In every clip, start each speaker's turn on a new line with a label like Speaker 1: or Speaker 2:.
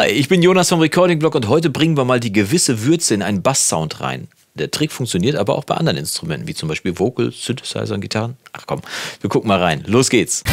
Speaker 1: Hi, ich bin Jonas vom Recording Blog und heute bringen wir mal die gewisse Würze in einen Basssound rein. Der Trick funktioniert aber auch bei anderen Instrumenten, wie zum Beispiel Vocals, Synthesizer Gitarren. Ach komm, wir gucken mal rein. Los geht's.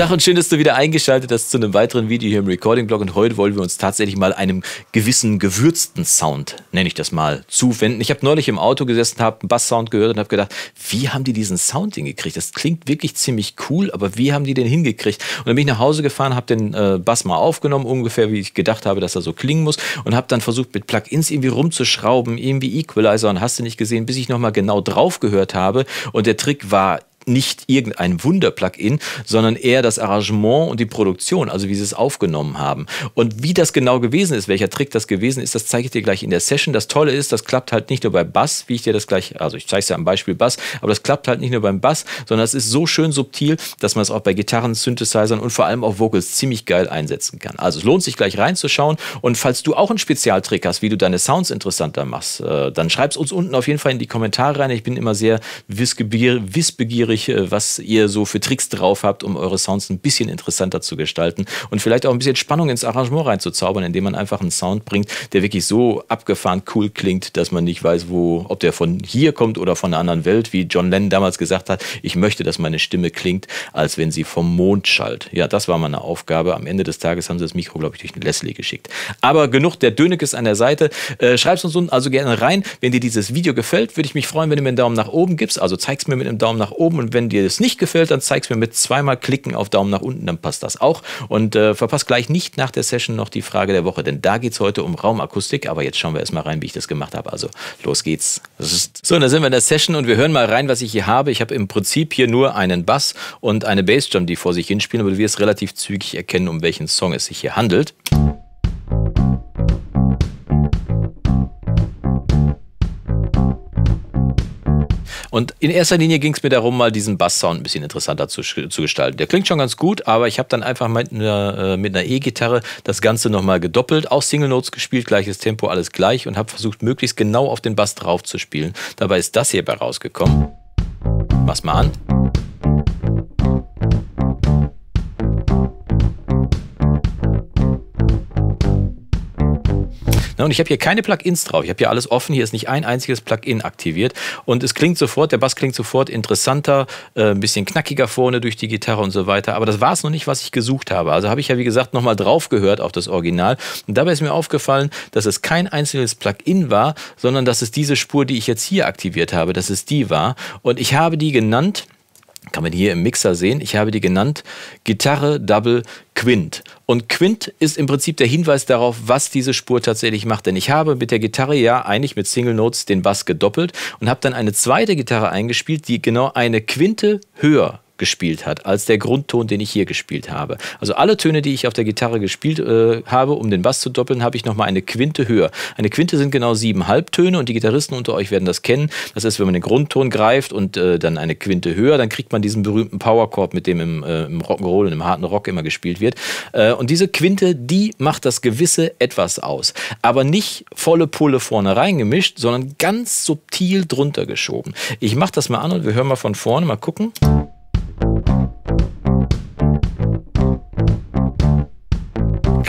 Speaker 1: Tag und schön, dass du wieder eingeschaltet hast zu einem weiteren Video hier im Recording-Blog. Und heute wollen wir uns tatsächlich mal einem gewissen gewürzten Sound, nenne ich das mal, zuwenden. Ich habe neulich im Auto gesessen, habe einen Bass-Sound gehört und habe gedacht, wie haben die diesen Sound hingekriegt? Das klingt wirklich ziemlich cool, aber wie haben die den hingekriegt? Und dann bin ich nach Hause gefahren, habe den äh, Bass mal aufgenommen, ungefähr wie ich gedacht habe, dass er so klingen muss. Und habe dann versucht, mit Plugins irgendwie rumzuschrauben, irgendwie Equalizer und hast du nicht gesehen, bis ich nochmal genau drauf gehört habe. Und der Trick war nicht irgendein Wunder-Plugin, sondern eher das Arrangement und die Produktion, also wie sie es aufgenommen haben. Und wie das genau gewesen ist, welcher Trick das gewesen ist, das zeige ich dir gleich in der Session. Das Tolle ist, das klappt halt nicht nur bei Bass, wie ich dir das gleich, also ich zeige es ja am Beispiel Bass, aber das klappt halt nicht nur beim Bass, sondern es ist so schön subtil, dass man es auch bei Gitarren, Synthesizern und vor allem auch Vocals ziemlich geil einsetzen kann. Also es lohnt sich gleich reinzuschauen und falls du auch einen Spezialtrick hast, wie du deine Sounds interessanter machst, äh, dann schreib es uns unten auf jeden Fall in die Kommentare rein. Ich bin immer sehr wissbegierig neugierig, äh, was ihr so für Tricks drauf habt, um eure Sounds ein bisschen interessanter zu gestalten und vielleicht auch ein bisschen Spannung ins Arrangement reinzuzaubern, indem man einfach einen Sound bringt, der wirklich so abgefahren cool klingt, dass man nicht weiß, wo, ob der von hier kommt oder von einer anderen Welt, wie John Lennon damals gesagt hat, ich möchte, dass meine Stimme klingt, als wenn sie vom Mond schallt. Ja, das war meine Aufgabe. Am Ende des Tages haben sie das Mikro, glaube ich, durch den Leslie geschickt. Aber genug, der Dönek ist an der Seite. Äh, schreib's uns unten also gerne rein. Wenn dir dieses Video gefällt, würde ich mich freuen, wenn du mir einen Daumen nach oben gibst. Also zeig es mir mit einem Daumen nach oben und wenn dir das nicht gefällt, dann zeig es mir mit zweimal Klicken auf Daumen nach unten, dann passt das auch. Und äh, verpasst gleich nicht nach der Session noch die Frage der Woche, denn da geht es heute um Raumakustik. Aber jetzt schauen wir erstmal rein, wie ich das gemacht habe. Also los geht's. So, und da sind wir in der Session und wir hören mal rein, was ich hier habe. Ich habe im Prinzip hier nur einen Bass und eine Bassdrum, die vor sich hinspielen, aber du wirst relativ zügig erkennen, um welchen Song es sich hier handelt. Und in erster Linie ging es mir darum, mal diesen Basssound ein bisschen interessanter zu, zu, gestalten. Der klingt schon ganz gut, aber ich habe dann einfach mit einer äh, E-Gitarre das Ganze nochmal gedoppelt, auch Single Notes gespielt, gleiches Tempo, alles gleich und habe versucht, möglichst genau auf den Bass drauf zu spielen. Dabei ist das hierbei rausgekommen. Mach's mal an. Ne, und ich habe hier keine Plugins drauf. Ich habe hier alles offen. Hier ist nicht ein einziges Plugin aktiviert. Und es klingt sofort, der Bass klingt sofort interessanter, äh, ein bisschen knackiger vorne durch die Gitarre und so weiter. Aber das war es noch nicht, was ich gesucht habe. Also habe ich ja, wie gesagt, nochmal drauf gehört auf das Original. Und dabei ist mir aufgefallen, dass es kein einzelnes Plugin war, sondern dass es diese Spur, die ich jetzt hier aktiviert habe, dass es die war. Und ich habe die genannt kann man hier im Mixer sehen. Ich habe die genannt Gitarre Double Quint. Und Quint ist im Prinzip der Hinweis darauf, was diese Spur tatsächlich macht. Denn ich habe mit der Gitarre ja eigentlich mit Single Notes den Bass gedoppelt und habe dann eine zweite Gitarre eingespielt, die genau eine Quinte höher gespielt hat, als der Grundton, den ich hier gespielt habe. Also alle Töne, die ich auf der Gitarre gespielt äh, habe, um den Bass zu doppeln, habe ich nochmal eine Quinte höher. Eine Quinte sind genau sieben Halbtöne und die Gitarristen unter euch werden das kennen. Das ist, wenn man den Grundton greift und äh, dann eine Quinte höher, dann kriegt man diesen berühmten Powerchord, mit dem im, äh, im Rock'n'Roll und im harten Rock immer gespielt wird. Äh, und diese Quinte, die macht das gewisse etwas aus. Aber nicht volle Pulle vorne reingemischt, sondern ganz subtil drunter geschoben. Ich mache das mal an und wir hören mal von vorne, mal gucken.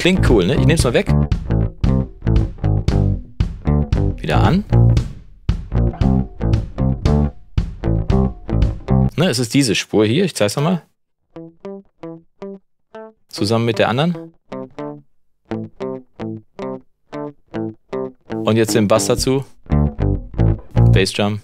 Speaker 1: Klingt cool, ne? Ich nehme es mal weg. Wieder an. Ne, es ist diese Spur hier, ich zeig's nochmal. Zusammen mit der anderen. Und jetzt den Bass dazu. Bassdrum.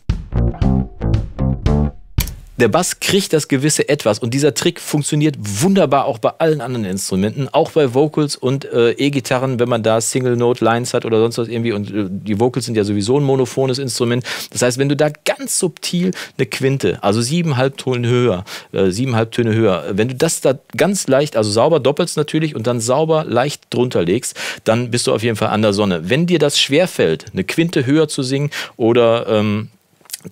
Speaker 1: Der Bass kriegt das gewisse Etwas und dieser Trick funktioniert wunderbar auch bei allen anderen Instrumenten, auch bei Vocals und äh, E-Gitarren, wenn man da Single Note Lines hat oder sonst was irgendwie und äh, die Vocals sind ja sowieso ein monophones Instrument. Das heißt, wenn du da ganz subtil eine Quinte, also sieben Halbtöne höher, äh, sieben Halbtöne höher, wenn du das da ganz leicht, also sauber doppelst natürlich und dann sauber leicht drunter legst, dann bist du auf jeden Fall an der Sonne. Wenn dir das schwerfällt, eine Quinte höher zu singen oder ähm,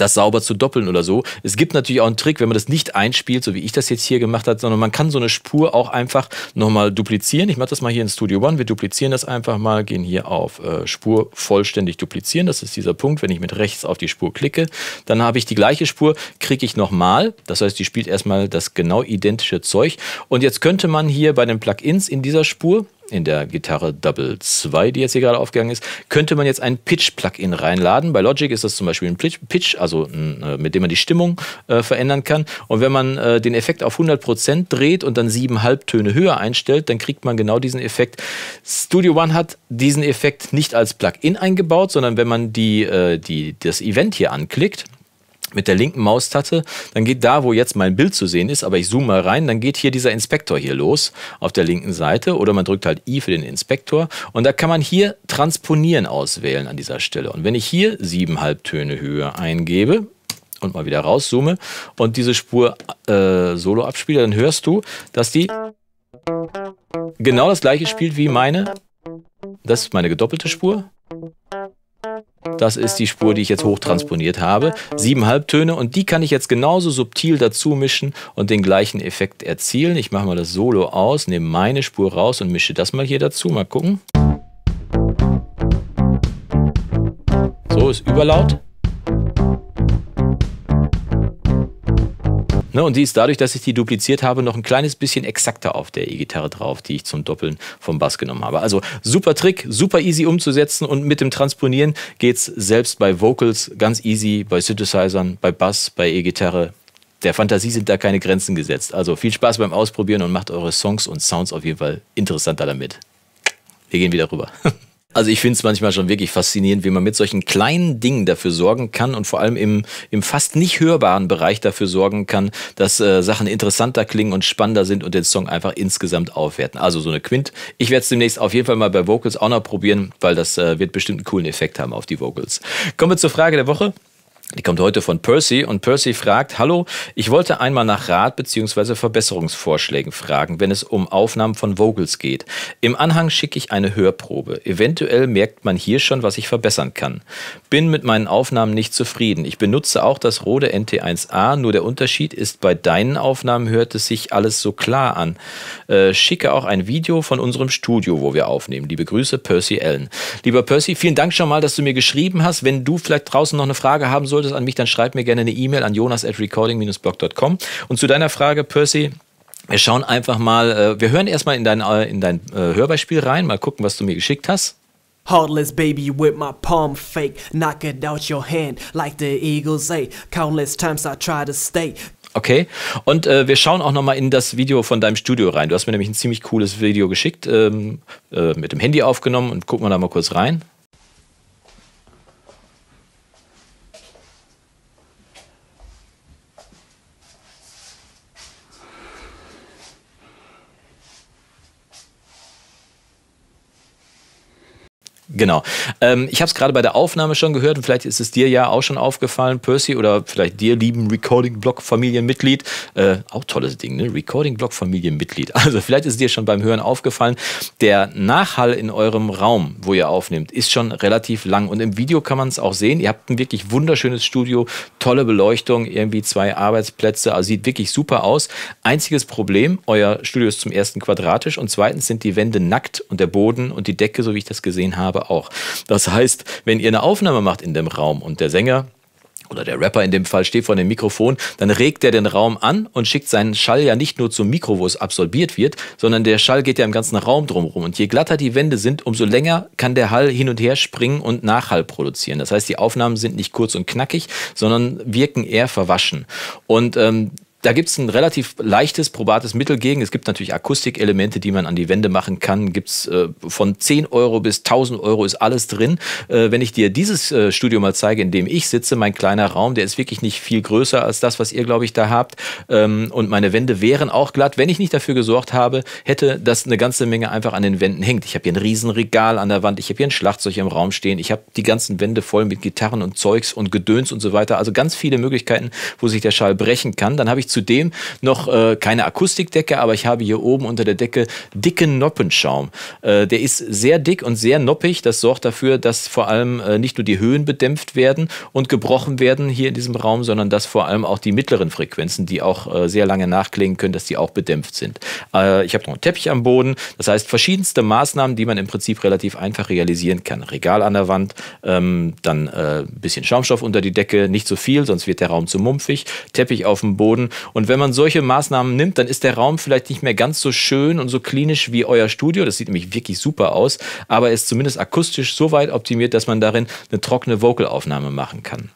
Speaker 1: das sauber zu doppeln oder so. Es gibt natürlich auch einen Trick, wenn man das nicht einspielt, so wie ich das jetzt hier gemacht habe, sondern man kann so eine Spur auch einfach nochmal duplizieren. Ich mache das mal hier in Studio One. Wir duplizieren das einfach mal, gehen hier auf äh, Spur vollständig duplizieren. Das ist dieser Punkt, wenn ich mit rechts auf die Spur klicke. Dann habe ich die gleiche Spur, kriege ich nochmal. Das heißt, die spielt erstmal das genau identische Zeug. Und jetzt könnte man hier bei den Plugins in dieser Spur, in der Gitarre Double 2, die jetzt hier gerade aufgegangen ist, könnte man jetzt ein Pitch-Plugin reinladen. Bei Logic ist das zum Beispiel ein Pitch, also ein, äh, mit dem man die Stimmung äh, verändern kann. Und wenn man äh, den Effekt auf 100% dreht und dann sieben Halbtöne höher einstellt, dann kriegt man genau diesen Effekt. Studio One hat diesen Effekt nicht als Plugin eingebaut, sondern wenn man die, äh, die, das Event hier anklickt, mit der linken Maustaste, dann geht da, wo jetzt mein Bild zu sehen ist, aber ich zoome mal rein, dann geht hier dieser Inspektor hier los auf der linken Seite oder man drückt halt I für den Inspektor und da kann man hier Transponieren auswählen an dieser Stelle. Und wenn ich hier sieben Halbtöne Höhe eingebe, und mal wieder rauszoome und diese Spur äh, solo abspiele, dann hörst du, dass die genau das gleiche spielt wie meine. Das ist meine gedoppelte Spur. Das ist die Spur, die ich jetzt hochtransponiert habe. Sieben Halbtöne und die kann ich jetzt genauso subtil dazu mischen und den gleichen Effekt erzielen. Ich mache mal das Solo aus, nehme meine Spur raus und mische das mal hier dazu. Mal gucken. So ist überlaut. Ne, und die ist dadurch, dass ich die dupliziert habe, noch ein kleines bisschen exakter auf der E-Gitarre drauf, die ich zum Doppeln vom Bass genommen habe. Also super Trick, super easy umzusetzen und mit dem Transponieren geht es selbst bei Vocals ganz easy, bei Synthesizern, bei Bass, bei E-Gitarre. Der Fantasie sind da keine Grenzen gesetzt. Also viel Spaß beim Ausprobieren und macht eure Songs und Sounds auf jeden Fall interessanter damit. Wir gehen wieder rüber. Also ich finde es manchmal schon wirklich faszinierend, wie man mit solchen kleinen Dingen dafür sorgen kann und vor allem im, im fast nicht hörbaren Bereich dafür sorgen kann, dass äh, Sachen interessanter klingen und spannender sind und den Song einfach insgesamt aufwerten. Also so eine Quint. Ich werde es demnächst auf jeden Fall mal bei Vocals auch noch probieren, weil das äh, wird bestimmt einen coolen Effekt haben auf die Vocals. Kommen wir zur Frage der Woche. Die kommt heute von Percy und Percy fragt, hallo, ich wollte einmal nach Rat bzw. Verbesserungsvorschlägen fragen, wenn es um Aufnahmen von Vogels geht. Im Anhang schicke ich eine Hörprobe. Eventuell merkt man hier schon, was ich verbessern kann. Bin mit meinen Aufnahmen nicht zufrieden. Ich benutze auch das Rode NT1A, nur der Unterschied ist, bei deinen Aufnahmen hört es sich alles so klar an. Äh, schicke auch ein Video von unserem Studio, wo wir aufnehmen. Liebe Grüße, Percy Allen. Lieber Percy, vielen Dank schon mal, dass du mir geschrieben hast. Wenn du vielleicht draußen noch eine Frage haben solltest, solltest an mich, dann schreib mir gerne eine E-Mail an jonas at recording-blog.com. Und zu deiner Frage, Percy, wir schauen einfach mal, äh, wir hören erstmal in dein, äh, in dein äh, Hörbeispiel rein, mal gucken, was du mir geschickt hast. Heartless baby with my palm fake, knock it out your hand like the eagles say. Countless times I try to stay. Okay, und äh, wir schauen auch nochmal in das Video von deinem Studio rein. Du hast mir nämlich ein ziemlich cooles Video geschickt, ähm, äh, mit dem Handy aufgenommen und gucken wir da mal kurz rein. Genau. Ähm, ich habe es gerade bei der Aufnahme schon gehört und vielleicht ist es dir ja auch schon aufgefallen, Percy, oder vielleicht dir, lieben recording block familienmitglied Äh, auch tolles Ding, ne? recording block familienmitglied Also vielleicht ist es dir schon beim Hören aufgefallen, der Nachhall in eurem Raum, wo ihr aufnimmt, ist schon relativ lang. Und im Video kann man es auch sehen. Ihr habt ein wirklich wunderschönes Studio, tolle Beleuchtung, irgendwie zwei Arbeitsplätze. Also sieht wirklich super aus. Einziges Problem, euer Studio ist zum ersten quadratisch und zweitens sind die Wände nackt und der Boden und die Decke, so wie ich das gesehen habe, auch. Das heißt, wenn ihr eine Aufnahme macht in dem Raum und der Sänger oder der Rapper in dem Fall steht vor dem Mikrofon, dann regt er den Raum an und schickt seinen Schall ja nicht nur zum Mikro, wo es absorbiert wird, sondern der Schall geht ja im ganzen Raum drumherum. Und je glatter die Wände sind, umso länger kann der Hall hin und her springen und Nachhall produzieren. Das heißt, die Aufnahmen sind nicht kurz und knackig, sondern wirken eher verwaschen. Und ähm, da gibt es ein relativ leichtes, probates Mittel gegen. Es gibt natürlich Akustikelemente, die man an die Wände machen kann. Gibt es äh, von 10 Euro bis 1000 Euro ist alles drin. Äh, wenn ich dir dieses äh, Studio mal zeige, in dem ich sitze, mein kleiner Raum, der ist wirklich nicht viel größer als das, was ihr, glaube ich, da habt. Ähm, und meine Wände wären auch glatt, wenn ich nicht dafür gesorgt habe, hätte, dass eine ganze Menge einfach an den Wänden hängt. Ich habe hier ein Riesenregal an der Wand. Ich habe hier ein Schlagzeug im Raum stehen. Ich habe die ganzen Wände voll mit Gitarren und Zeugs und Gedöns und so weiter. Also ganz viele Möglichkeiten, wo sich der Schall brechen kann. Dann habe ich Zudem noch äh, keine Akustikdecke, aber ich habe hier oben unter der Decke dicken Noppenschaum. Äh, der ist sehr dick und sehr noppig. Das sorgt dafür, dass vor allem äh, nicht nur die Höhen bedämpft werden und gebrochen werden hier in diesem Raum, sondern dass vor allem auch die mittleren Frequenzen, die auch äh, sehr lange nachklingen können, dass die auch bedämpft sind. Äh, ich habe noch einen Teppich am Boden. Das heißt, verschiedenste Maßnahmen, die man im Prinzip relativ einfach realisieren kann. Regal an der Wand, ähm, dann ein äh, bisschen Schaumstoff unter die Decke, nicht zu so viel, sonst wird der Raum zu mumpfig. Teppich auf dem Boden und wenn man solche Maßnahmen nimmt, dann ist der Raum vielleicht nicht mehr ganz so schön und so klinisch wie euer Studio. Das sieht nämlich wirklich super aus, aber ist zumindest akustisch so weit optimiert, dass man darin eine trockene Vocalaufnahme machen kann.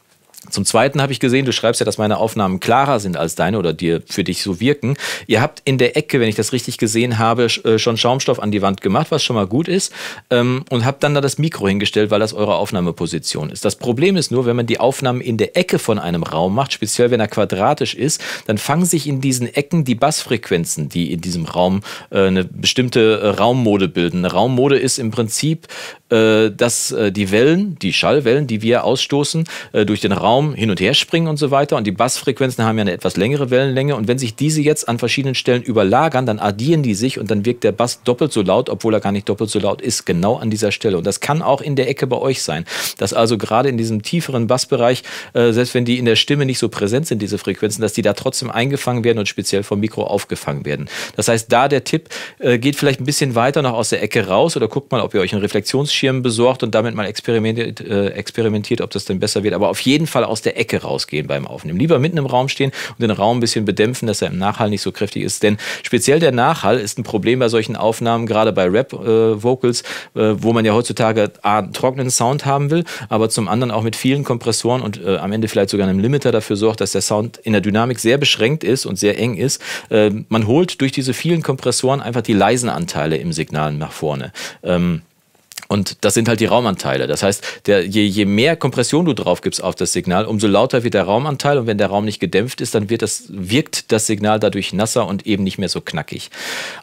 Speaker 1: Zum Zweiten habe ich gesehen, du schreibst ja, dass meine Aufnahmen klarer sind als deine oder dir für dich so wirken. Ihr habt in der Ecke, wenn ich das richtig gesehen habe, äh, schon Schaumstoff an die Wand gemacht, was schon mal gut ist, ähm, und habt dann da das Mikro hingestellt, weil das eure Aufnahmeposition ist. Das Problem ist nur, wenn man die Aufnahmen in der Ecke von einem Raum macht, speziell wenn er quadratisch ist, dann fangen sich in diesen Ecken die Bassfrequenzen, die in diesem Raum äh, eine bestimmte äh, Raummode bilden. Eine Raummode ist im Prinzip äh, dass äh, die Wellen, die Schallwellen, die wir ausstoßen, äh, durch den Raum hin und her springen und so weiter. Und die Bassfrequenzen haben ja eine etwas längere Wellenlänge. Und wenn sich diese jetzt an verschiedenen Stellen überlagern, dann addieren die sich und dann wirkt der Bass doppelt so laut, obwohl er gar nicht doppelt so laut ist, genau an dieser Stelle. Und das kann auch in der Ecke bei euch sein. Dass also gerade in diesem tieferen Bassbereich, selbst wenn die in der Stimme nicht so präsent sind, diese Frequenzen, dass die da trotzdem eingefangen werden und speziell vom Mikro aufgefangen werden. Das heißt, da der Tipp, geht vielleicht ein bisschen weiter noch aus der Ecke raus oder guckt mal, ob ihr euch einen Reflexionsschirm Schutzschirm besorgt und damit mal experimentiert, äh, experimentiert, ob das denn besser wird. Aber auf jeden Fall aus der Ecke rausgehen beim Aufnehmen. Lieber mitten im Raum stehen und den Raum ein bisschen bedämpfen, dass er im Nachhall nicht so kräftig ist. Denn speziell der Nachhall ist ein Problem bei solchen Aufnahmen, gerade bei Rap-Vocals, äh, äh, wo man ja heutzutage A, einen trockenen Sound haben will, aber zum anderen auch mit vielen Kompressoren und äh, am Ende vielleicht sogar einem Limiter dafür sorgt, dass der Sound in der Dynamik sehr beschränkt ist und sehr eng ist. Ähm, man holt durch diese vielen Kompressoren einfach die leisen Anteile im Signal nach vorne. Ähm, und das sind halt die Raumanteile. Das heißt, der, je, je mehr Kompression du drauf gibst auf das Signal, umso lauter wird der Raumanteil. Und wenn der Raum nicht gedämpft ist, dann wird das, wirkt das Signal dadurch nasser und eben nicht mehr so knackig.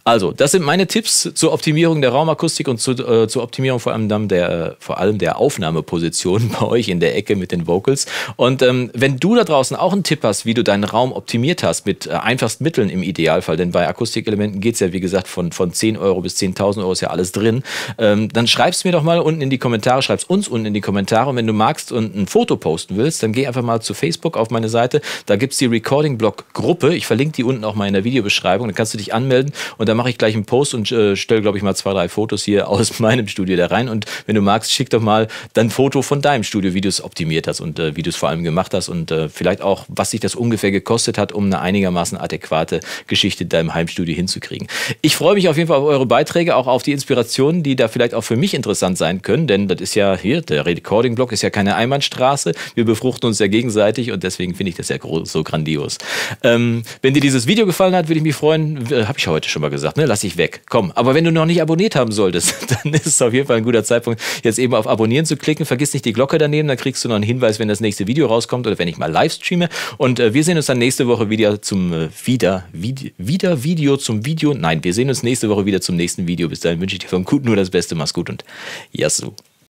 Speaker 1: Also, das sind meine Tipps zur Optimierung der Raumakustik und zu, äh, zur Optimierung vor allem, der, vor allem der Aufnahmeposition bei euch in der Ecke mit den Vocals. Und ähm, wenn du da draußen auch einen Tipp hast, wie du deinen Raum optimiert hast, mit äh, einfachsten Mitteln im Idealfall, denn bei Akustikelementen geht es ja, wie gesagt, von, von 10 Euro bis 10.000 Euro ist ja alles drin, ähm, dann schreib's schreibst mir doch mal unten in die Kommentare, schreibst uns unten in die Kommentare. Und wenn du magst und ein Foto posten willst, dann geh einfach mal zu Facebook auf meine Seite. Da gibt es die Recording-Blog-Gruppe. Ich verlinke die unten auch mal in der Videobeschreibung. Dann kannst du dich anmelden und dann mache ich gleich einen Post und äh, stelle, glaube ich, mal zwei, drei Fotos hier aus meinem Studio da rein. Und wenn du magst, schick doch mal dein Foto von deinem Studio, wie du es optimiert hast und äh, wie du es vor allem gemacht hast und äh, vielleicht auch, was sich das ungefähr gekostet hat, um eine einigermaßen adäquate Geschichte in deinem Heimstudio hinzukriegen. Ich freue mich auf jeden Fall auf eure Beiträge, auch auf die Inspirationen, die da vielleicht auch für mich interessant interessant sein können, denn das ist ja hier, der Recording-Block ist ja keine Einbahnstraße. Wir befruchten uns ja gegenseitig und deswegen finde ich das ja so grandios. Ähm, wenn dir dieses Video gefallen hat, würde ich mich freuen. Äh, Habe ich ja heute schon mal gesagt, ne? Lass ich weg. Komm. Aber wenn du noch nicht abonniert haben solltest, dann ist es auf jeden Fall ein guter Zeitpunkt, jetzt eben auf Abonnieren zu klicken. Vergiss nicht die Glocke daneben, dann kriegst du noch einen Hinweis, wenn das nächste Video rauskommt oder wenn ich mal live streame. Und äh, wir sehen uns dann nächste Woche wieder zum äh, wieder, Vide, wieder Video zum Video. Nein, wir sehen uns nächste Woche wieder zum nächsten Video. Bis dahin wünsche ich dir vom Guten nur das Beste. Mach's gut und Yazoo.